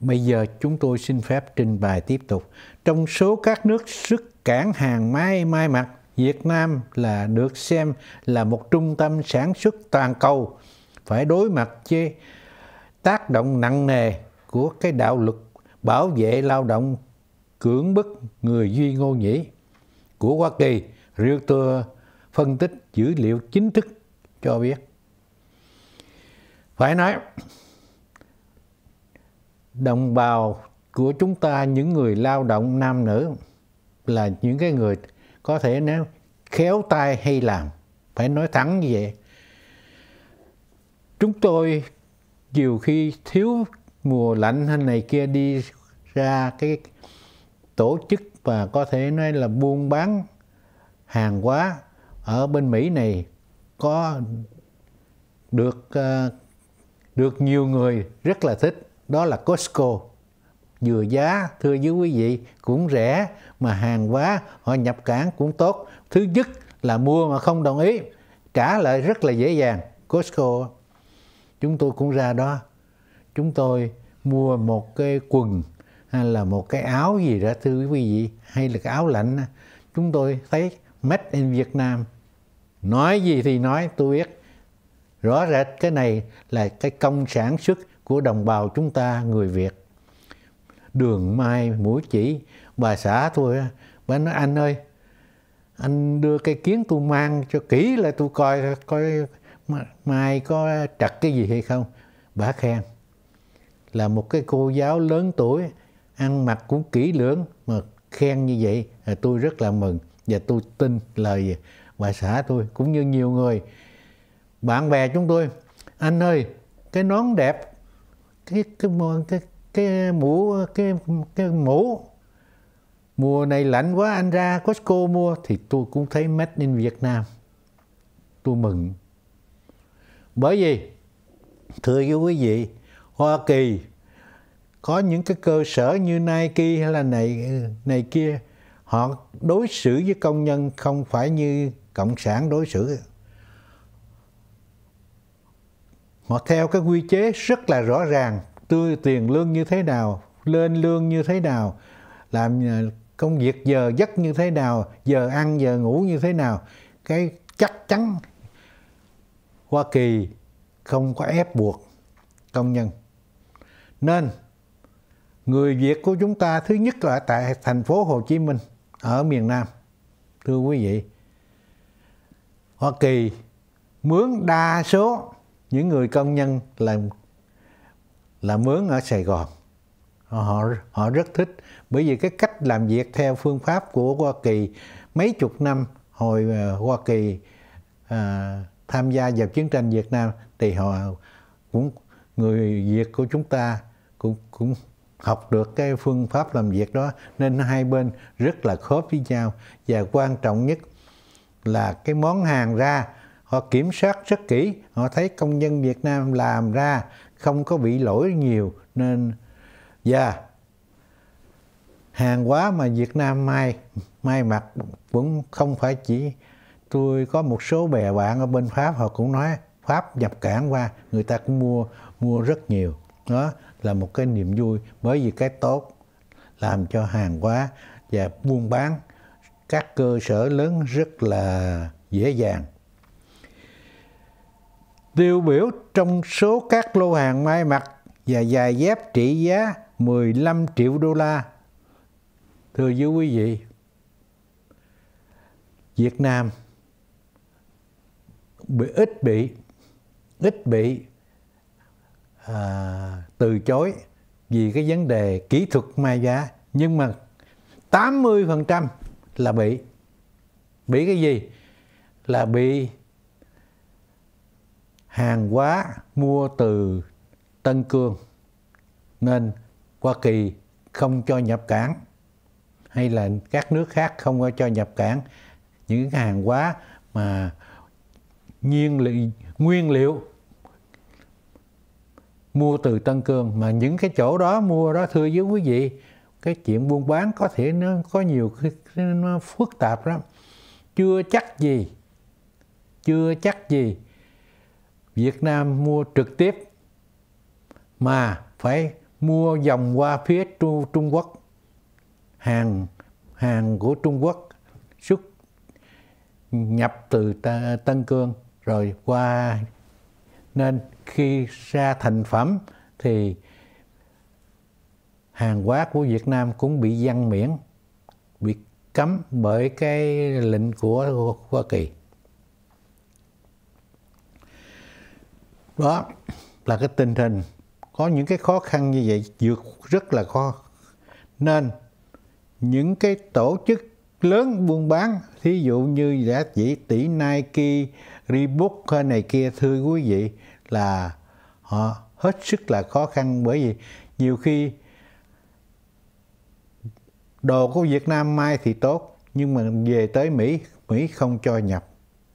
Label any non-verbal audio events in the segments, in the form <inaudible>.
Bây giờ chúng tôi xin phép trình bày tiếp tục. Trong số các nước xuất cảng hàng may mai mặt Việt Nam là được xem là một trung tâm sản xuất toàn cầu phải đối mặt với tác động nặng nề của cái đạo luật bảo vệ lao động cưỡng bức người duy ngô nhĩ của Hoa Kỳ, Reuters phân tích dữ liệu chính thức cho biết. Phải nói, đồng bào của chúng ta những người lao động nam nữ là những cái người có thể nếu khéo tay hay làm phải nói thẳng như vậy chúng tôi nhiều khi thiếu mùa lạnh hay này kia đi ra cái tổ chức và có thể nói là buôn bán hàng hóa ở bên Mỹ này có được ờ, được nhiều người rất là thích đó là Costco vừa giá thưa với quý vị cũng rẻ mà hàng hóa họ nhập cảng cũng tốt thứ nhất là mua mà không đồng ý trả lại rất là dễ dàng Costco chúng tôi cũng ra đó chúng tôi mua một cái quần hay là một cái áo gì đó thưa quý vị hay là cái áo lạnh chúng tôi thấy made in Việt Nam nói gì thì nói tôi biết rõ rệt cái này là cái công sản xuất của đồng bào chúng ta người Việt. Đường mai mũi chỉ bà xã tôi bà nói anh ơi anh đưa cái kiến tôi mang cho kỹ là tôi coi coi mai có trật cái gì hay không bà khen là một cái cô giáo lớn tuổi ăn mặc cũng kỹ lưỡng mà khen như vậy tôi rất là mừng và tôi tin lời bà xã tôi cũng như nhiều người bạn bè chúng tôi anh ơi cái nón đẹp cái cái cái cái mũ cái cái mũ mùa này lạnh quá anh ra Costco mua thì tôi cũng thấy made in Việt Nam tôi mừng bởi vì thưa quý vị Hoa Kỳ có những cái cơ sở như Nike hay là này này kia họ đối xử với công nhân không phải như cộng sản đối xử họ theo cái quy chế rất là rõ ràng tư tiền lương như thế nào lên lương như thế nào làm à, công việc giờ giấc như thế nào giờ ăn giờ ngủ như thế nào cái chắc chắn hoa kỳ không có ép buộc công nhân nên người việt của chúng ta thứ nhất là tại thành phố hồ chí minh ở miền nam thưa quý vị hoa kỳ mướn đa số những người công nhân làm làm mướn ở Sài Gòn họ họ rất thích bởi vì cái cách làm việc theo phương pháp của Hoa Kỳ mấy chục năm hồi ờ, Hoa Kỳ à, tham gia vào chiến tranh Việt Nam thì họ cũng người Việt của chúng ta cũng cũng học được cái phương pháp làm việc đó nên hai bên rất là khớp với nhau và quan trọng nhất là cái món hàng ra họ kiểm soát rất kỹ họ thấy công nhân Việt Nam làm ra không có bị lỗi nhiều nên và dạ, yeah, hàng hóa mà Việt Nam may may mặc cũng không phải chỉ tôi có một số bè bạn ở bên Pháp họ cũng nói Pháp nhập cảng qua người ta cũng mua mua rất nhiều đó là một cái niềm vui bởi vì cái tốt làm cho hàng hóa và buôn bán các cơ sở lớn rất là dễ dàng tiêu biểu trong số các lô hàng may mặc và dài dép trị giá 15 triệu đô la. Thưa quý vị, Việt Nam bị ít bị ít bị à, từ chối vì cái vấn đề kỹ thuật mai giá nhưng mà 80% là bị bị cái gì là bị hàng hóa mua từ Tân Cương nên Hoa Kỳ không cho nhập cảng hay là các nước khác không có cho nhập cảng những hàng hóa mà nhiên liệu, nguyên liệu mua từ Tân Cương mà những cái chỗ đó mua đó thưa với quý vị cái chuyện buôn bán có thể nó có nhiều nó phức tạp lắm chưa chắc gì chưa chắc gì Việt Nam mua trực tiếp mà phải mua dòng qua phía Trung, Quốc hàng hàng của Trung Quốc xuất nhập từ Tân Cương rồi qua nên khi ra thành phẩm thì hàng hóa của Việt Nam cũng bị văn miễn bị cấm bởi cái lệnh của Hoa Kỳ đó là cái tình hình có những cái khó khăn như vậy vượt rất là khó nên những cái tổ chức lớn buôn bán thí dụ như đã chỉ tỷ Nike, Reebok này kia thưa quý vị là họ hết sức là khó khăn bởi vì nhiều khi đồ của Việt Nam mai thì tốt nhưng mà về tới Mỹ Mỹ không cho nhập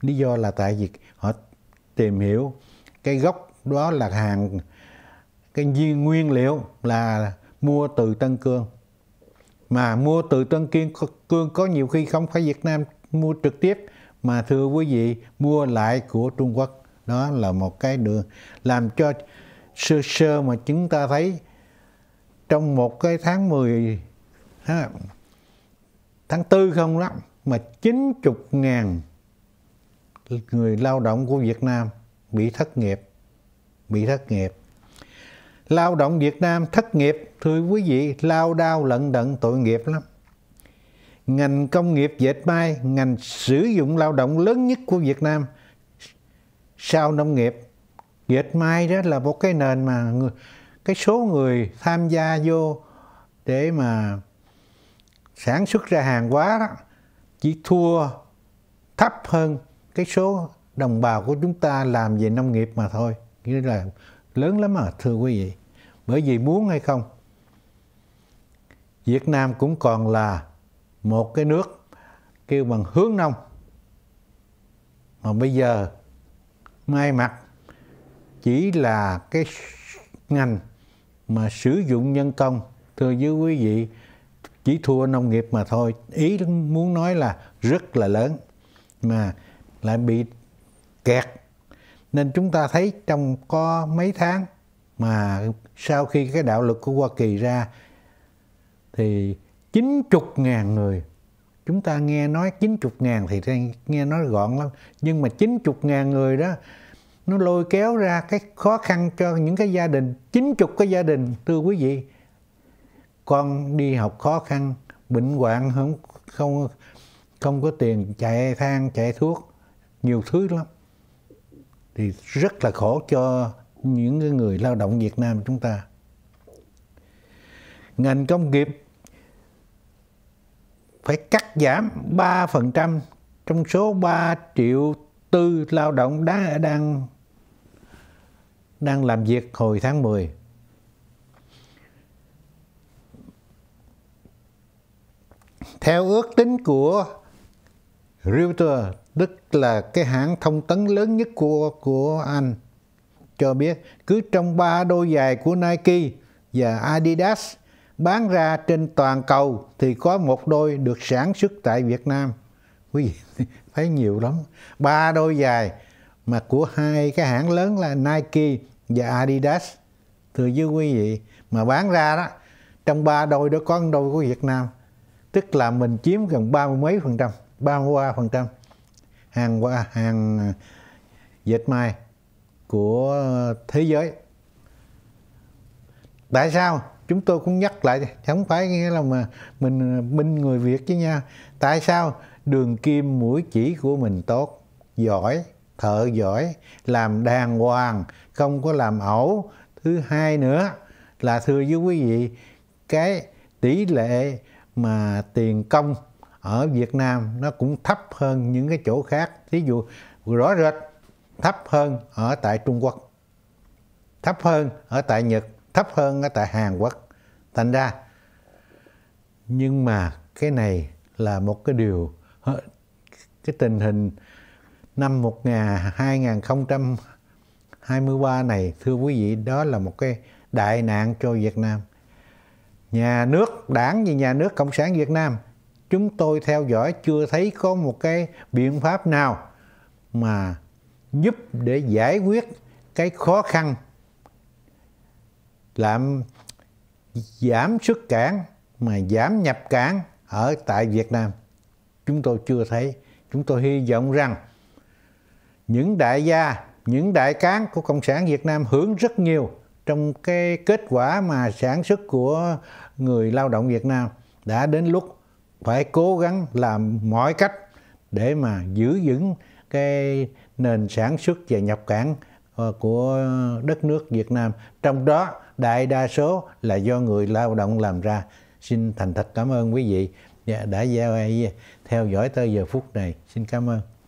lý do là tại vì họ tìm hiểu cái gốc đó là hàng cái nguyên liệu là mua từ Tân Cương mà mua từ Tân Kiên Cương có nhiều khi không phải Việt Nam mua trực tiếp mà thưa quý vị mua lại của Trung Quốc đó là một cái đường làm cho sơ sơ mà chúng ta thấy trong một cái tháng 10 ha, tháng tư không lắm mà 90 ngàn người lao động của Việt Nam bị thất nghiệp bị thất nghiệp lao động Việt Nam thất nghiệp thưa quý vị lao đao lận đận tội nghiệp lắm ngành công nghiệp dệt may ngành sử dụng lao động lớn nhất của Việt Nam sau nông nghiệp dệt may đó là một cái nền mà cái số người tham gia vô để mà sản xuất ra hàng hóa đó chỉ thua thấp hơn cái số đồng bào của chúng ta làm về nông nghiệp mà thôi nghĩa là lớn lắm à thưa quý vị bởi vì muốn hay không Việt Nam cũng còn là một cái nước kêu bằng hướng nông mà bây giờ mai mặt chỉ là cái ngành mà sử dụng nhân công thưa với quý vị chỉ thua nông nghiệp mà thôi ý muốn nói là rất là lớn mà lại bị kẹt nên chúng ta thấy trong có mấy tháng mà sau khi cái đạo luật của Hoa Kỳ ra thì 90.000 người chúng ta nghe nói 90.000 thì nghe nói gọn lắm nhưng mà 90.000 người đó nó lôi kéo ra cái khó khăn cho những cái gia đình 90 cái gia đình thưa quý vị con đi học khó khăn bệnh hoạn không không không có tiền chạy than chạy thuốc nhiều thứ lắm thì rất là khổ cho những người lao động Việt Nam chúng ta. Ngành công nghiệp phải cắt giảm 3% trong số 3 triệu tư lao động đã đang đang làm việc hồi tháng 10. Theo ước tính của Reuters, tức là cái hãng thông tấn lớn nhất của của Anh, cho biết cứ trong ba đôi giày của Nike và Adidas bán ra trên toàn cầu thì có một đôi được sản xuất tại Việt Nam. Quý vị <laughs> thấy nhiều lắm. Ba đôi giày mà của hai cái hãng lớn là Nike và Adidas. Thưa với quý vị, mà bán ra đó, trong ba đôi đó có đôi của Việt Nam. Tức là mình chiếm gần ba mươi mấy phần trăm. 33%. Hàng qua hàng à, dệt may của thế giới. Tại sao? Chúng tôi cũng nhắc lại, không phải nghĩa là mà mình à, minh người Việt chứ nha. Tại sao đường kim mũi chỉ của mình tốt, giỏi, thợ giỏi, làm đàng hoàng, không có làm ẩu. Thứ hai nữa là thưa với quý vị, cái tỷ lệ mà tiền công ở Việt Nam nó cũng thấp hơn những cái chỗ khác thí dụ rõ rệt thấp hơn ở tại Trung Quốc thấp hơn ở tại Nhật thấp hơn ở tại Hàn Quốc thành ra nhưng mà cái này là một cái điều cái tình hình năm 2023 này thưa quý vị đó là một cái đại nạn cho Việt Nam nhà nước đảng và nhà nước cộng sản Việt Nam chúng tôi theo dõi chưa thấy có một cái biện pháp nào mà giúp để giải quyết cái khó khăn làm giảm xuất cản mà giảm nhập cản ở tại Việt Nam chúng tôi chưa thấy chúng tôi hy vọng rằng những đại gia những đại cán của cộng sản Việt Nam hưởng rất nhiều trong cái kết quả mà sản xuất của người lao động Việt Nam đã đến lúc phải cố gắng làm mọi cách để mà giữ vững cái nền sản xuất và nhập cảng ờ, của đất nước Việt Nam. Trong đó đại đa số là do người lao động làm ra. Xin thành thật cảm ơn quý vị đã theo dõi tới giờ phút này. Xin cảm ơn.